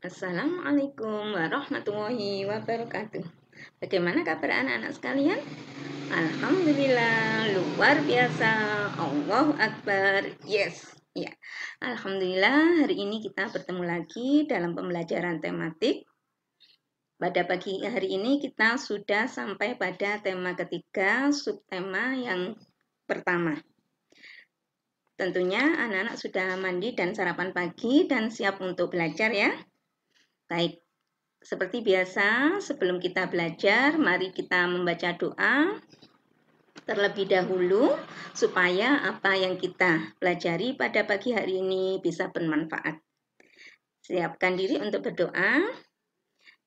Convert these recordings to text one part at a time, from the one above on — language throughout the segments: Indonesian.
Assalamualaikum warahmatullahi wabarakatuh. Bagaimana kabar anak-anak sekalian? Alhamdulillah, luar biasa. Allah Akbar. Yes. Ya. Alhamdulillah, hari ini kita bertemu lagi dalam pembelajaran tematik. Pada pagi hari ini kita sudah sampai pada tema ketiga, subtema yang pertama. Tentunya anak-anak sudah mandi dan sarapan pagi dan siap untuk belajar ya. Baik, seperti biasa sebelum kita belajar, mari kita membaca doa terlebih dahulu supaya apa yang kita pelajari pada pagi hari ini bisa bermanfaat. Siapkan diri untuk berdoa.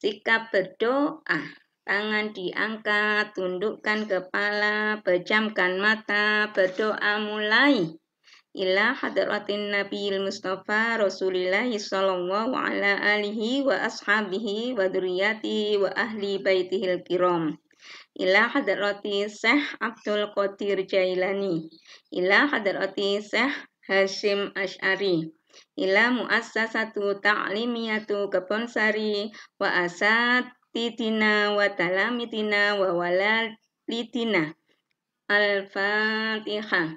Sikap berdoa, tangan diangkat, tundukkan kepala, pejamkan mata, berdoa mulai ila hadratin nabiyil mustafa rasulillah sallallahu ala alihi wa ashabihi wa duriyati wa ahli baitihil kiram ila hadrati Syekh Abdul Qadir Jailani ila hadrati Syekh Hashim Ash'ari ila muassasatu ta'limiyatu kebonsari wa asatitina wa talamitina wa walalitina al-fatihah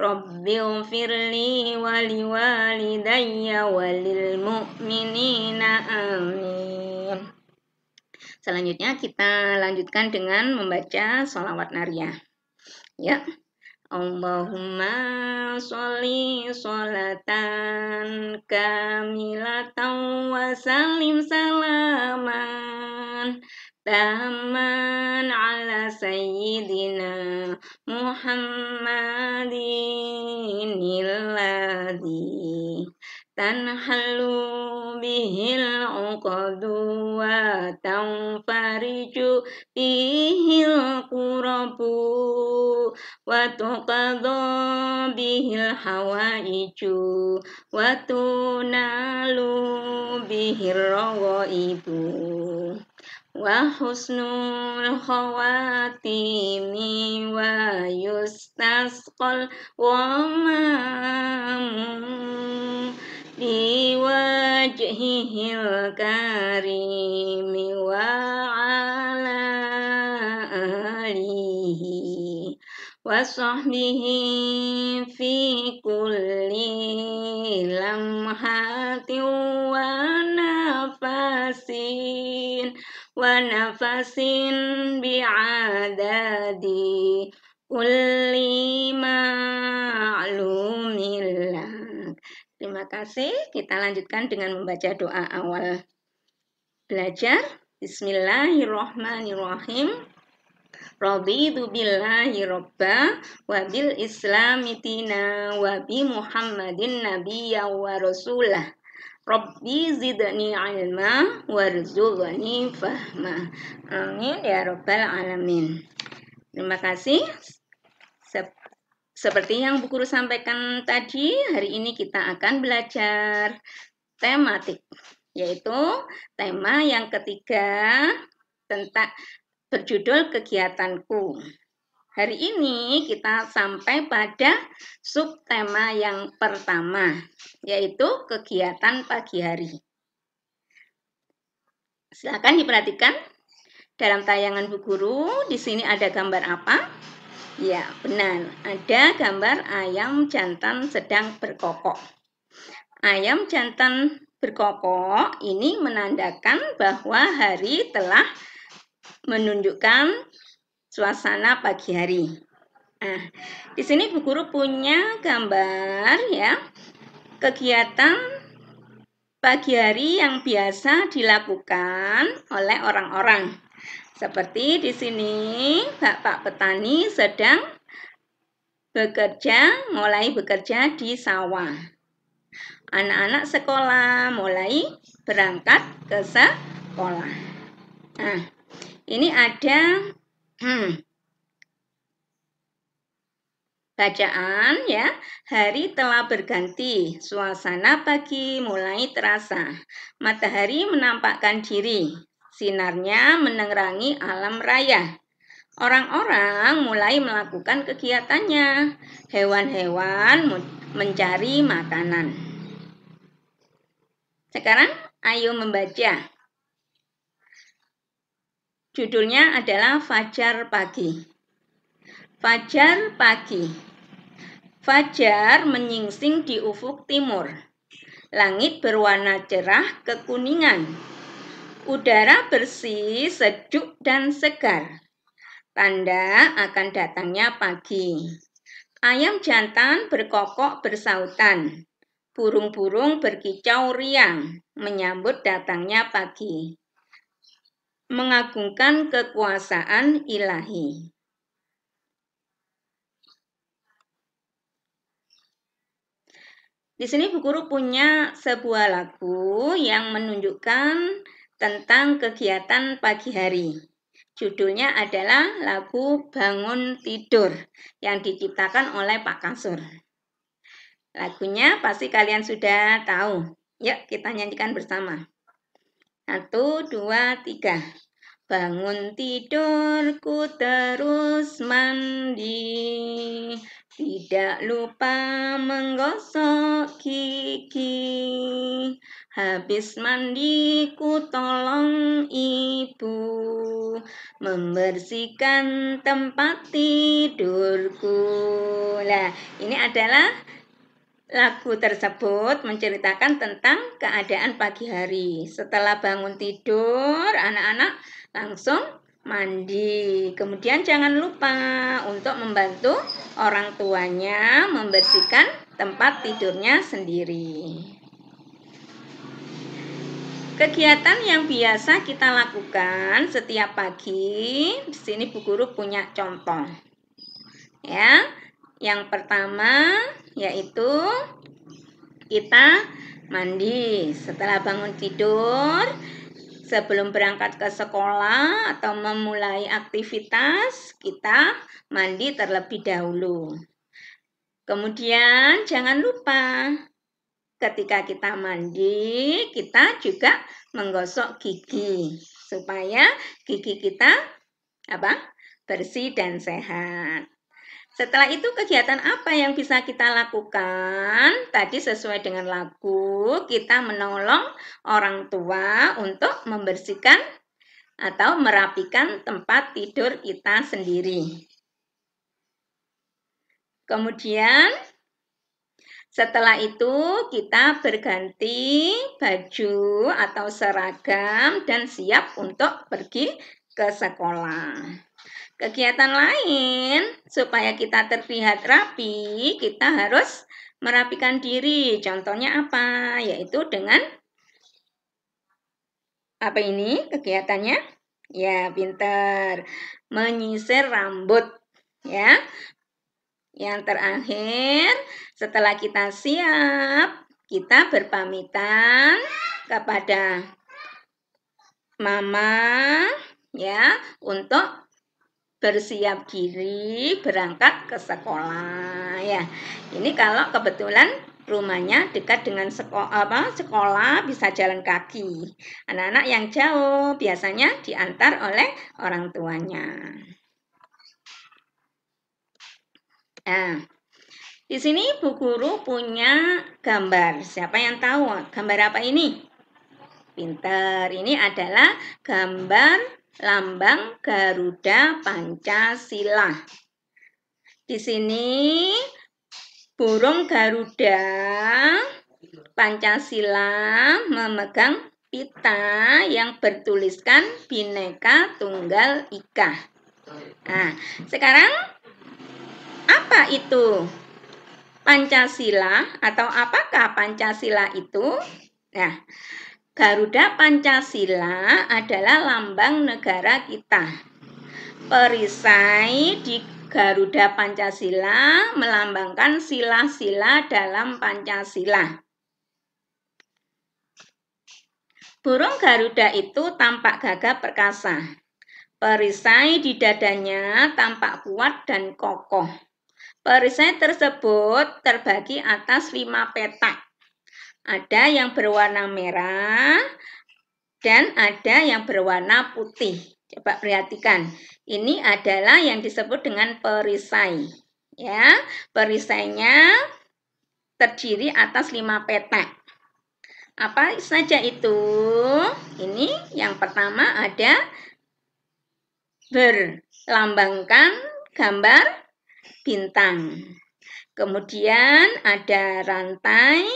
رب wali walidayya walil mu'minina amin. Selanjutnya kita lanjutkan dengan membaca sholawat nariyah. Ya. Allahumma sholli sholatan kamilatan wa salim salaman taman ala sayyidina Muhammadin illadhi tanhalu bihil uqadu wa tanfariju bihil kurabu wa tuqadu bihil hawaiju wa tunalu bihil وحسن الخواتيم ويستسقى الغمام وجهه الكريم وعلى آله وصحبه في كل لمحة ونفس ونفس بعدد كل معلوم لك Terima kasih. Kita lanjutkan dengan membaca doa awal belajar. Bismillahirrahmanirrahim. Raditu billahi robba wa bil islami tina wa bi Muhammadin nabiya wa rasulah. Rabbi zidni ilma warzuqni fahma. Amin ya rabbal alamin. Terima kasih. seperti yang Bu Guru sampaikan tadi, hari ini kita akan belajar tematik, yaitu tema yang ketiga tentang berjudul kegiatanku. Hari ini kita sampai pada subtema yang pertama, yaitu kegiatan pagi hari. Silakan diperhatikan dalam tayangan Bu Guru, di sini ada gambar apa? Ya, benar. Ada gambar ayam jantan sedang berkokok. Ayam jantan berkokok ini menandakan bahwa hari telah menunjukkan suasana pagi hari. Nah, di sini Bu Guru punya gambar ya kegiatan pagi hari yang biasa dilakukan oleh orang-orang. Seperti di sini Bapak petani sedang bekerja, mulai bekerja di sawah. Anak-anak sekolah mulai berangkat ke sekolah. Nah, ini ada Hmm. Bacaan ya, hari telah berganti, suasana pagi mulai terasa. Matahari menampakkan diri, sinarnya menerangi alam raya. Orang-orang mulai melakukan kegiatannya, hewan-hewan mencari makanan. Sekarang, ayo membaca. Judulnya adalah Fajar Pagi. Fajar pagi. Fajar menyingsing di ufuk timur. Langit berwarna cerah kekuningan. Udara bersih, sejuk dan segar. Tanda akan datangnya pagi. Ayam jantan berkokok bersautan. Burung-burung berkicau riang menyambut datangnya pagi mengagungkan kekuasaan ilahi. Di sini Bu Guru punya sebuah lagu yang menunjukkan tentang kegiatan pagi hari. Judulnya adalah lagu Bangun Tidur yang diciptakan oleh Pak Kasur. Lagunya pasti kalian sudah tahu. Yuk kita nyanyikan bersama. Satu, dua, tiga. Bangun tidurku terus mandi. Tidak lupa menggosok gigi. Habis mandi ku tolong ibu membersihkan tempat tidurku. Lah, ini adalah Lagu tersebut menceritakan tentang keadaan pagi hari. Setelah bangun tidur, anak-anak langsung mandi. Kemudian jangan lupa untuk membantu orang tuanya membersihkan tempat tidurnya sendiri. Kegiatan yang biasa kita lakukan setiap pagi, di sini Bu Guru punya contoh. Ya, yang pertama yaitu kita mandi setelah bangun tidur, sebelum berangkat ke sekolah atau memulai aktivitas, kita mandi terlebih dahulu. Kemudian jangan lupa ketika kita mandi, kita juga menggosok gigi supaya gigi kita apa? bersih dan sehat. Setelah itu kegiatan apa yang bisa kita lakukan? Tadi sesuai dengan lagu, kita menolong orang tua untuk membersihkan atau merapikan tempat tidur kita sendiri. Kemudian setelah itu kita berganti baju atau seragam dan siap untuk pergi ke sekolah kegiatan lain supaya kita terlihat rapi, kita harus merapikan diri. Contohnya apa? Yaitu dengan apa ini kegiatannya? Ya, pinter. Menyisir rambut, ya. Yang terakhir, setelah kita siap, kita berpamitan kepada mama ya untuk bersiap diri berangkat ke sekolah ya. Ini kalau kebetulan rumahnya dekat dengan sekolah, apa, sekolah bisa jalan kaki. Anak-anak yang jauh biasanya diantar oleh orang tuanya. Nah, di sini Bu Guru punya gambar. Siapa yang tahu gambar apa ini? Pinter. Ini adalah gambar lambang Garuda Pancasila. Di sini burung Garuda Pancasila memegang pita yang bertuliskan Bhinneka Tunggal Ika. Nah, sekarang apa itu Pancasila atau apakah Pancasila itu? Nah, Garuda Pancasila adalah lambang negara kita. Perisai di Garuda Pancasila melambangkan sila-sila dalam Pancasila. Burung Garuda itu tampak gagah perkasa. Perisai di dadanya tampak kuat dan kokoh. Perisai tersebut terbagi atas lima petak. Ada yang berwarna merah dan ada yang berwarna putih. Coba perhatikan. Ini adalah yang disebut dengan perisai. Ya, perisainya terdiri atas lima petak. Apa saja itu? Ini yang pertama ada berlambangkan gambar bintang. Kemudian ada rantai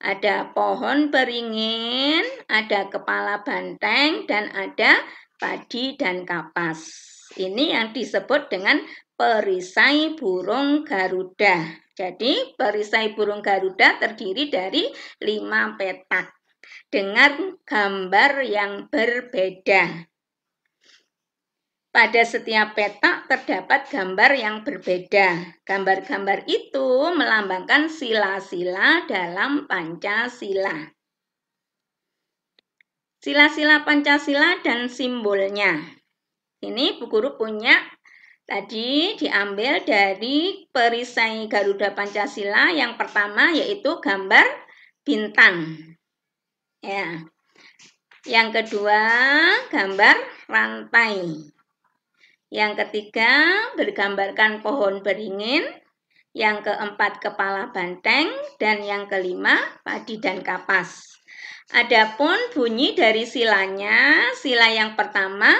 ada pohon beringin, ada kepala banteng, dan ada padi dan kapas. Ini yang disebut dengan perisai burung Garuda. Jadi, perisai burung Garuda terdiri dari lima petak dengan gambar yang berbeda. Pada setiap petak terdapat gambar yang berbeda. Gambar-gambar itu melambangkan sila-sila dalam Pancasila. Sila-sila Pancasila dan simbolnya. Ini Bu Guru punya tadi diambil dari perisai Garuda Pancasila yang pertama yaitu gambar bintang. Ya. Yang kedua, gambar rantai. Yang ketiga, bergambarkan pohon beringin. Yang keempat, kepala banteng. Dan yang kelima, padi dan kapas. Adapun bunyi dari silanya, sila yang pertama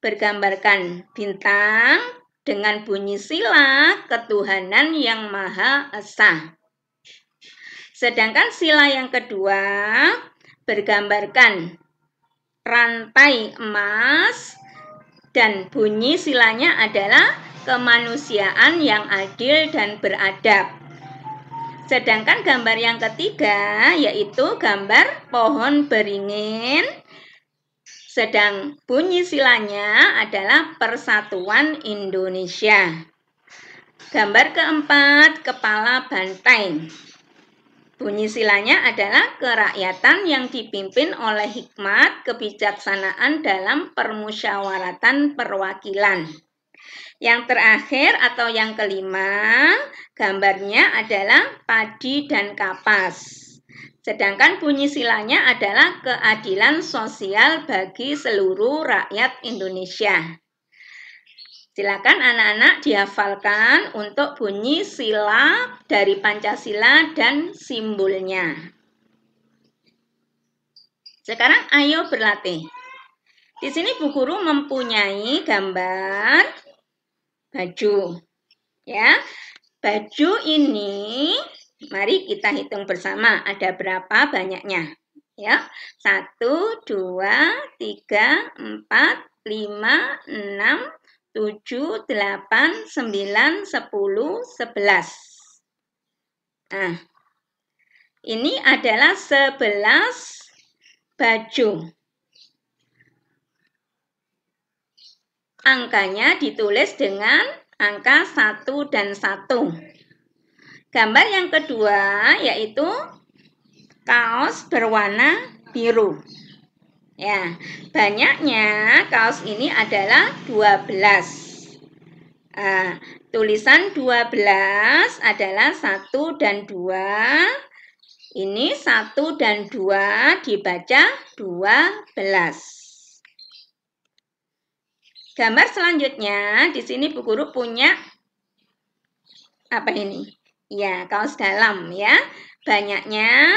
bergambarkan bintang dengan bunyi sila ketuhanan yang maha esa. Sedangkan sila yang kedua bergambarkan rantai emas dan bunyi silanya adalah kemanusiaan yang adil dan beradab. Sedangkan gambar yang ketiga yaitu gambar pohon beringin. Sedang bunyi silanya adalah Persatuan Indonesia. Gambar keempat, kepala banteng. Bunyi silanya adalah kerakyatan yang dipimpin oleh hikmat kebijaksanaan dalam permusyawaratan perwakilan. Yang terakhir atau yang kelima, gambarnya adalah padi dan kapas. Sedangkan bunyi silanya adalah keadilan sosial bagi seluruh rakyat Indonesia. Silakan anak-anak dihafalkan untuk bunyi sila dari Pancasila dan simbolnya. Sekarang ayo berlatih. Di sini Bu Guru mempunyai gambar baju. Ya. Baju ini mari kita hitung bersama ada berapa banyaknya. Ya. 1 2 3 4 5 6 7, 8, 9, 10, 11. Nah, ini adalah 11 baju. Angkanya ditulis dengan angka 1 dan 1. Gambar yang kedua yaitu kaos berwarna biru. Ya, banyaknya kaos ini adalah 12. Uh, ah, tulisan 12 adalah 1 dan 2. Ini 1 dan 2 dibaca 12. Gambar selanjutnya, di sini Bu Guru punya apa ini? Ya, kaos dalam ya. Banyaknya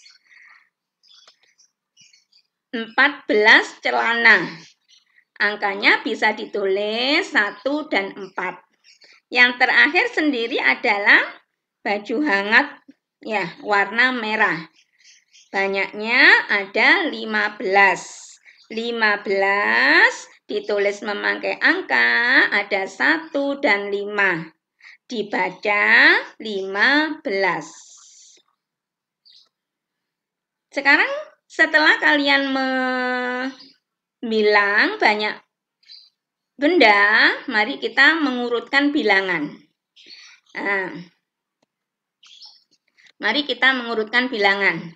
14 celana. Angkanya bisa ditulis 1 dan 4. Yang terakhir sendiri adalah baju hangat ya warna merah. Banyaknya ada 15. 15 ditulis memakai angka ada 1 dan 5. Dibaca 15. Sekarang setelah kalian bilang banyak benda, mari kita mengurutkan bilangan. Nah, mari kita mengurutkan bilangan.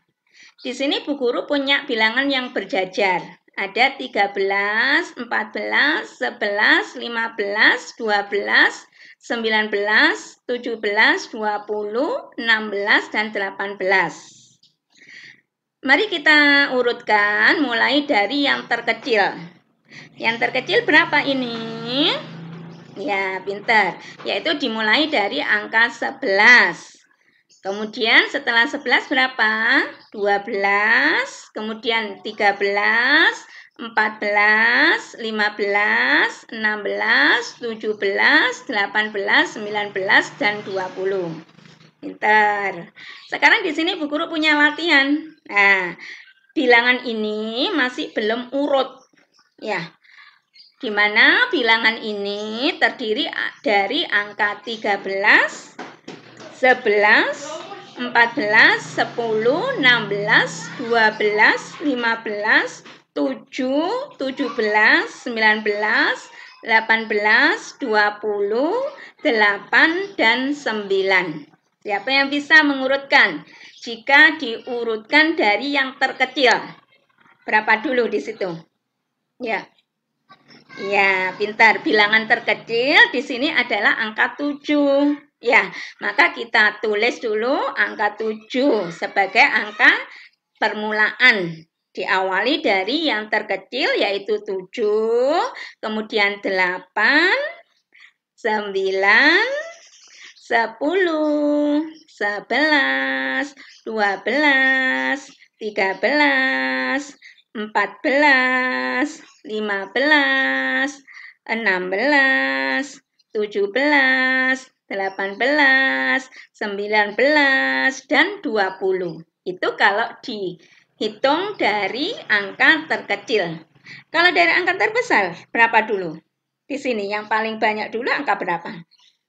Di sini Bu Guru punya bilangan yang berjajar. Ada 13, 14, 11, 15, 12, 19, 17, 20, 16, dan 18. Mari kita urutkan mulai dari yang terkecil. Yang terkecil berapa ini? Ya, pintar. Yaitu dimulai dari angka 11. Kemudian setelah 11 berapa? 12, kemudian 13, 14, 15, 16, 17, 18, 19, dan 20. Pintar. Sekarang di sini Bu Guru punya latihan. Nah, bilangan ini masih belum urut. Ya. Di mana bilangan ini terdiri dari angka 13, 11, 14, 10, 16, 12, 15, 7, 17, 19, 18, 20, 8, dan 9. Siapa yang bisa mengurutkan? Jika diurutkan dari yang terkecil. Berapa dulu di situ? Ya. Ya, pintar. Bilangan terkecil di sini adalah angka 7. Ya, maka kita tulis dulu angka 7 sebagai angka permulaan diawali dari yang terkecil yaitu 7, kemudian 8, 9, sepuluh, sebelas, dua belas, tiga belas, empat belas, lima belas, enam belas, tujuh belas, delapan belas, sembilan belas, dan dua puluh. Itu kalau dihitung dari angka terkecil. Kalau dari angka terbesar, berapa dulu? Di sini yang paling banyak dulu angka berapa?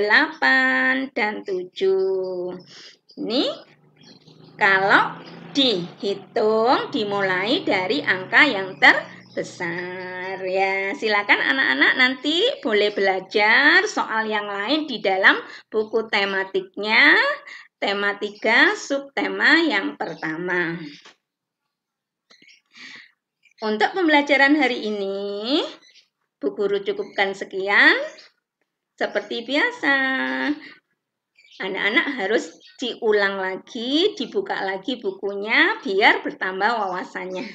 8 dan 7. Ini kalau dihitung dimulai dari angka yang terbesar ya. Silakan anak-anak nanti boleh belajar soal yang lain di dalam buku tematiknya. Tema 3 subtema yang pertama. Untuk pembelajaran hari ini, Bu Guru cukupkan sekian. Seperti biasa, anak-anak harus diulang lagi, dibuka lagi bukunya biar bertambah wawasannya.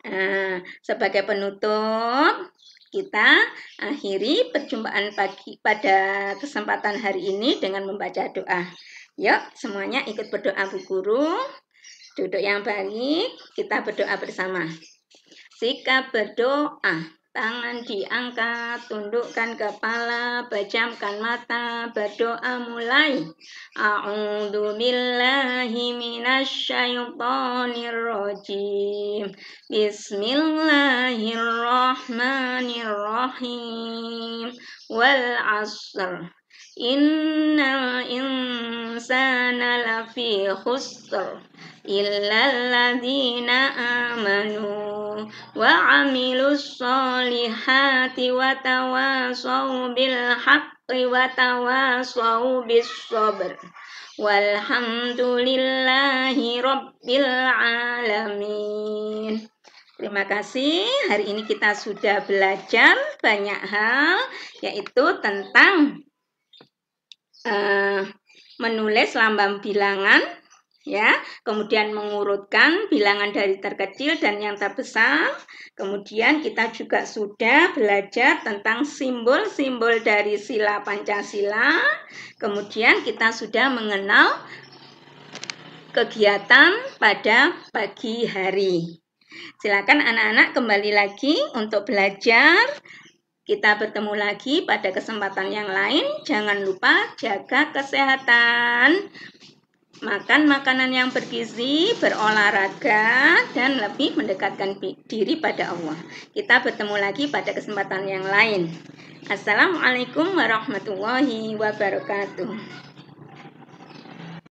Nah, sebagai penutup, kita akhiri perjumpaan pagi pada kesempatan hari ini dengan membaca doa. Yuk, semuanya ikut berdoa Bu Guru. Duduk yang baik, kita berdoa bersama. Sikap berdoa. Tangan diangkat, tundukkan kepala, pejamkan mata, berdoa mulai. A'udhu billahi minasyaitonir rajim. Bismillahirrahmanirrahim. والعصر إن الإنسان لفي خسر إلا الذين آمنوا وعملوا الصالحات وتواصوا بالحق وتواصوا بالصبر والحمد لله رب العالمين Terima kasih. Hari ini kita sudah belajar banyak hal, yaitu tentang uh, menulis lambang bilangan, ya, kemudian mengurutkan bilangan dari terkecil dan yang terbesar. Kemudian kita juga sudah belajar tentang simbol-simbol dari sila Pancasila. Kemudian kita sudah mengenal kegiatan pada pagi hari. Silakan anak-anak kembali lagi untuk belajar. Kita bertemu lagi pada kesempatan yang lain. Jangan lupa jaga kesehatan. Makan makanan yang bergizi, berolahraga, dan lebih mendekatkan diri pada Allah. Kita bertemu lagi pada kesempatan yang lain. Assalamualaikum warahmatullahi wabarakatuh.